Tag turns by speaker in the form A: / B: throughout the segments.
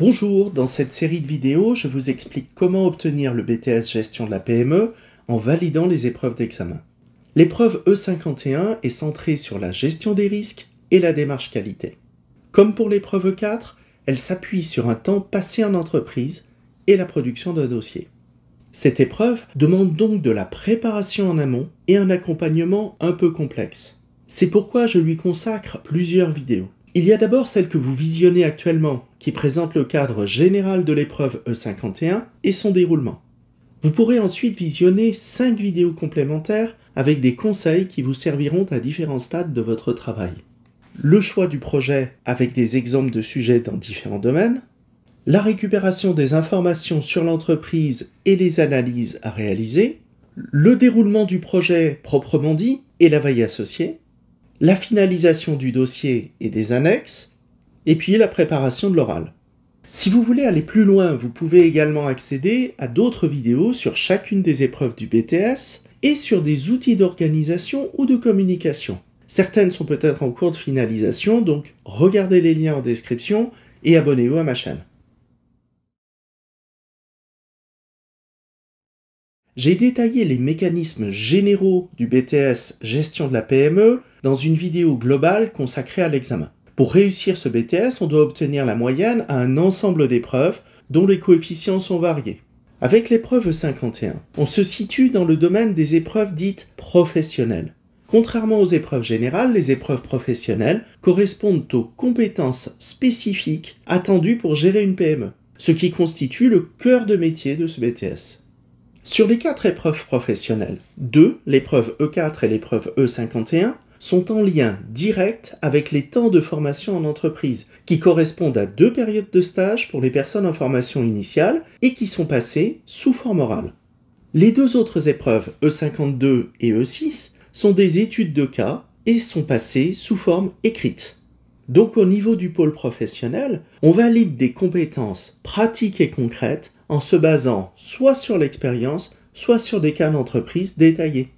A: Bonjour, dans cette série de vidéos, je vous explique comment obtenir le BTS Gestion de la PME en validant les épreuves d'examen. L'épreuve E51 est centrée sur la gestion des risques et la démarche qualité. Comme pour l'épreuve E4, elle s'appuie sur un temps passé en entreprise et la production d'un dossier. Cette épreuve demande donc de la préparation en amont et un accompagnement un peu complexe. C'est pourquoi je lui consacre plusieurs vidéos. Il y a d'abord celle que vous visionnez actuellement, qui présente le cadre général de l'épreuve E51 et son déroulement. Vous pourrez ensuite visionner 5 vidéos complémentaires avec des conseils qui vous serviront à différents stades de votre travail. Le choix du projet avec des exemples de sujets dans différents domaines, la récupération des informations sur l'entreprise et les analyses à réaliser, le déroulement du projet proprement dit et la veille associée, la finalisation du dossier et des annexes, et puis la préparation de l'oral. Si vous voulez aller plus loin, vous pouvez également accéder à d'autres vidéos sur chacune des épreuves du BTS et sur des outils d'organisation ou de communication. Certaines sont peut-être en cours de finalisation, donc regardez les liens en description et abonnez-vous à ma chaîne. J'ai détaillé les mécanismes généraux du BTS Gestion de la PME dans une vidéo globale consacrée à l'examen. Pour réussir ce BTS, on doit obtenir la moyenne à un ensemble d'épreuves dont les coefficients sont variés. Avec l'épreuve 51, on se situe dans le domaine des épreuves dites professionnelles. Contrairement aux épreuves générales, les épreuves professionnelles correspondent aux compétences spécifiques attendues pour gérer une PME, ce qui constitue le cœur de métier de ce BTS. Sur les quatre épreuves professionnelles, deux, l'épreuve E4 et l'épreuve E51, sont en lien direct avec les temps de formation en entreprise, qui correspondent à deux périodes de stage pour les personnes en formation initiale et qui sont passées sous forme orale. Les deux autres épreuves, E52 et E6, sont des études de cas et sont passées sous forme écrite. Donc au niveau du pôle professionnel, on valide des compétences pratiques et concrètes en se basant soit sur l'expérience, soit sur des cas d'entreprise détaillés.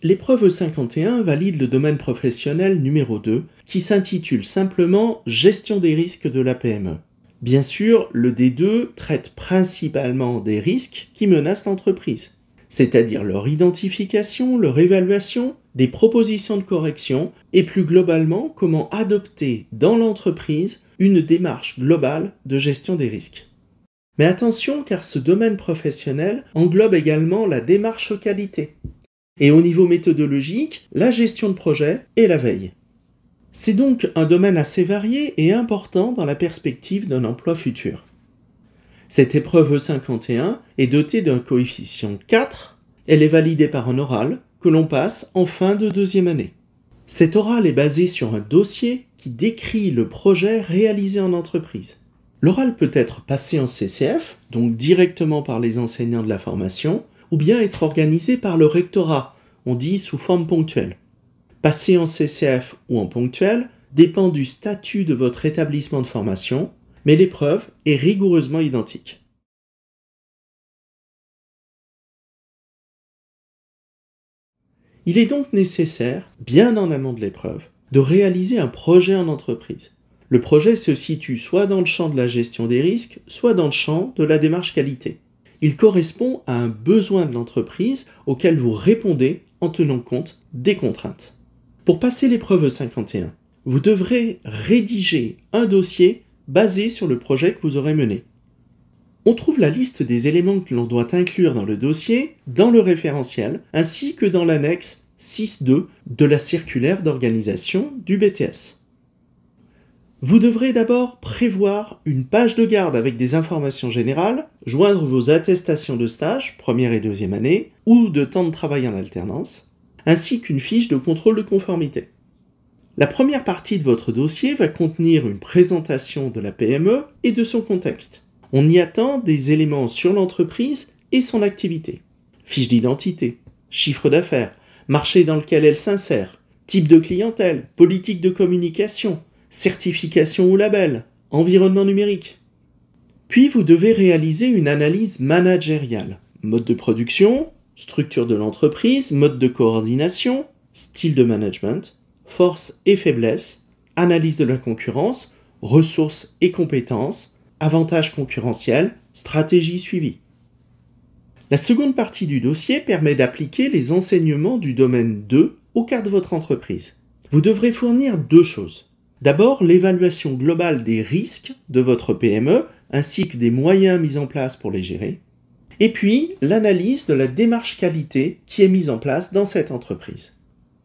A: L'épreuve 51 valide le domaine professionnel numéro 2, qui s'intitule simplement Gestion des risques de la PME. Bien sûr, le D2 traite principalement des risques qui menacent l'entreprise, c'est-à-dire leur identification, leur évaluation des propositions de correction et plus globalement comment adopter dans l'entreprise une démarche globale de gestion des risques. Mais attention car ce domaine professionnel englobe également la démarche qualité et au niveau méthodologique la gestion de projet et la veille. C'est donc un domaine assez varié et important dans la perspective d'un emploi futur. Cette épreuve 51 est dotée d'un coefficient 4, elle est validée par un oral, que l'on passe en fin de deuxième année. Cet oral est basé sur un dossier qui décrit le projet réalisé en entreprise. L'oral peut être passé en CCF, donc directement par les enseignants de la formation, ou bien être organisé par le rectorat, on dit sous forme ponctuelle. Passer en CCF ou en ponctuel dépend du statut de votre établissement de formation, mais l'épreuve est rigoureusement identique. Il est donc nécessaire, bien en amont de l'épreuve, de réaliser un projet en entreprise. Le projet se situe soit dans le champ de la gestion des risques, soit dans le champ de la démarche qualité. Il correspond à un besoin de l'entreprise auquel vous répondez en tenant compte des contraintes. Pour passer l'épreuve 51, vous devrez rédiger un dossier basé sur le projet que vous aurez mené. On trouve la liste des éléments que l'on doit inclure dans le dossier, dans le référentiel, ainsi que dans l'annexe 6.2 de la circulaire d'organisation du BTS. Vous devrez d'abord prévoir une page de garde avec des informations générales, joindre vos attestations de stage, première et deuxième année, ou de temps de travail en alternance, ainsi qu'une fiche de contrôle de conformité. La première partie de votre dossier va contenir une présentation de la PME et de son contexte. On y attend des éléments sur l'entreprise et son activité. Fiche d'identité, chiffre d'affaires, marché dans lequel elle s'insère, type de clientèle, politique de communication, certification ou label, environnement numérique. Puis vous devez réaliser une analyse managériale, mode de production, structure de l'entreprise, mode de coordination, style de management, force et faiblesse, analyse de la concurrence, ressources et compétences, avantages concurrentiel, stratégie suivie. La seconde partie du dossier permet d'appliquer les enseignements du domaine 2 au cas de votre entreprise. Vous devrez fournir deux choses. D'abord, l'évaluation globale des risques de votre PME ainsi que des moyens mis en place pour les gérer. Et puis, l'analyse de la démarche qualité qui est mise en place dans cette entreprise.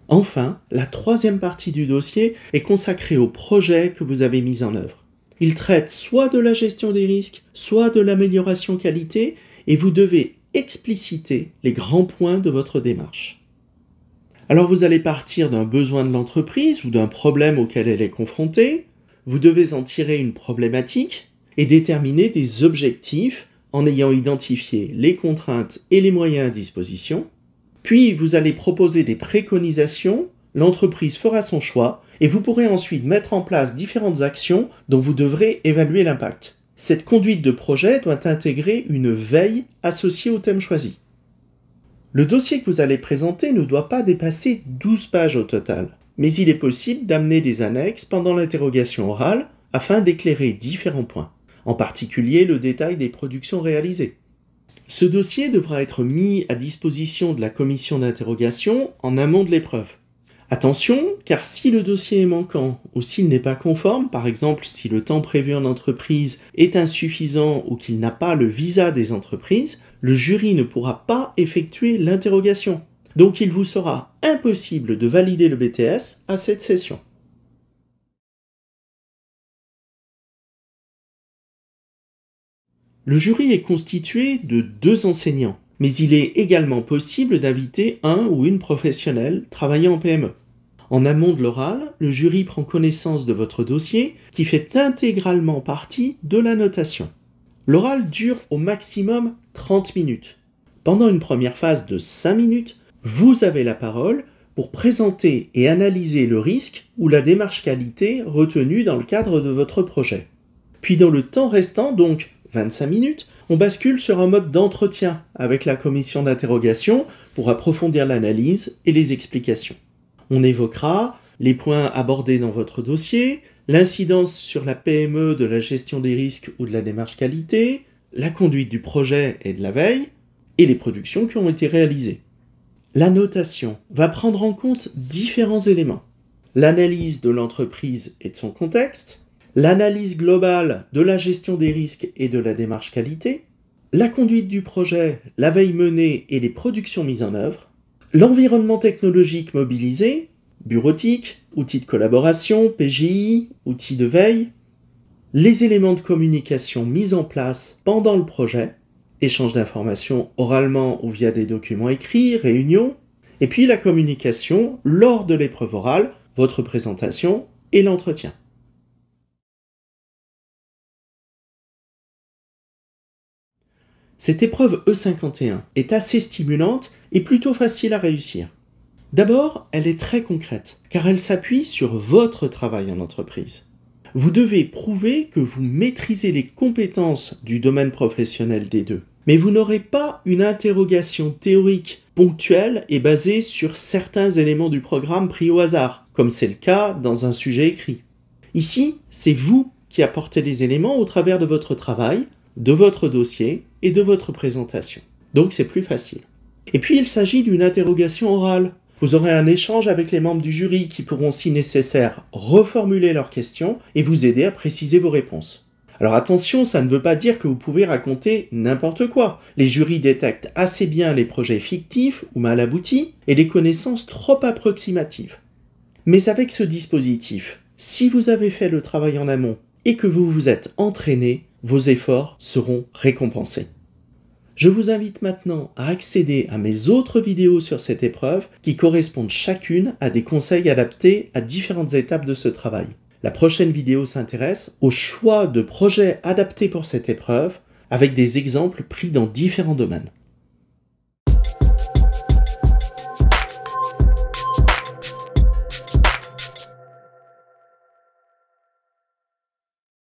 A: Enfin, la troisième partie du dossier est consacrée au projet que vous avez mis en œuvre. Il traite soit de la gestion des risques, soit de l'amélioration qualité, et vous devez expliciter les grands points de votre démarche. Alors vous allez partir d'un besoin de l'entreprise ou d'un problème auquel elle est confrontée, vous devez en tirer une problématique et déterminer des objectifs en ayant identifié les contraintes et les moyens à disposition, puis vous allez proposer des préconisations, l'entreprise fera son choix et vous pourrez ensuite mettre en place différentes actions dont vous devrez évaluer l'impact. Cette conduite de projet doit intégrer une veille associée au thème choisi. Le dossier que vous allez présenter ne doit pas dépasser 12 pages au total, mais il est possible d'amener des annexes pendant l'interrogation orale afin d'éclairer différents points, en particulier le détail des productions réalisées. Ce dossier devra être mis à disposition de la commission d'interrogation en amont de l'épreuve. Attention, car si le dossier est manquant ou s'il n'est pas conforme, par exemple si le temps prévu en entreprise est insuffisant ou qu'il n'a pas le visa des entreprises, le jury ne pourra pas effectuer l'interrogation. Donc il vous sera impossible de valider le BTS à cette session. Le jury est constitué de deux enseignants, mais il est également possible d'inviter un ou une professionnelle travaillant en PME. En amont de l'oral, le jury prend connaissance de votre dossier qui fait intégralement partie de la notation. L'oral dure au maximum 30 minutes. Pendant une première phase de 5 minutes, vous avez la parole pour présenter et analyser le risque ou la démarche qualité retenue dans le cadre de votre projet. Puis dans le temps restant, donc 25 minutes, on bascule sur un mode d'entretien avec la commission d'interrogation pour approfondir l'analyse et les explications. On évoquera les points abordés dans votre dossier, l'incidence sur la PME de la gestion des risques ou de la démarche qualité, la conduite du projet et de la veille, et les productions qui ont été réalisées. La notation va prendre en compte différents éléments. L'analyse de l'entreprise et de son contexte, l'analyse globale de la gestion des risques et de la démarche qualité, la conduite du projet, la veille menée et les productions mises en œuvre, l'environnement technologique mobilisé, bureautique, outils de collaboration, PGI, outils de veille, les éléments de communication mis en place pendant le projet, échange d'informations oralement ou via des documents écrits, réunions, et puis la communication lors de l'épreuve orale, votre présentation et l'entretien. Cette épreuve E51 est assez stimulante et plutôt facile à réussir. D'abord, elle est très concrète, car elle s'appuie sur votre travail en entreprise. Vous devez prouver que vous maîtrisez les compétences du domaine professionnel des deux. Mais vous n'aurez pas une interrogation théorique ponctuelle et basée sur certains éléments du programme pris au hasard, comme c'est le cas dans un sujet écrit. Ici, c'est vous qui apportez les éléments au travers de votre travail, de votre dossier et de votre présentation. Donc c'est plus facile. Et puis il s'agit d'une interrogation orale. Vous aurez un échange avec les membres du jury qui pourront, si nécessaire, reformuler leurs questions et vous aider à préciser vos réponses. Alors attention, ça ne veut pas dire que vous pouvez raconter n'importe quoi. Les jurys détectent assez bien les projets fictifs ou mal aboutis et les connaissances trop approximatives. Mais avec ce dispositif, si vous avez fait le travail en amont et que vous vous êtes entraîné, vos efforts seront récompensés. Je vous invite maintenant à accéder à mes autres vidéos sur cette épreuve qui correspondent chacune à des conseils adaptés à différentes étapes de ce travail. La prochaine vidéo s'intéresse au choix de projets adaptés pour cette épreuve avec des exemples pris dans différents domaines.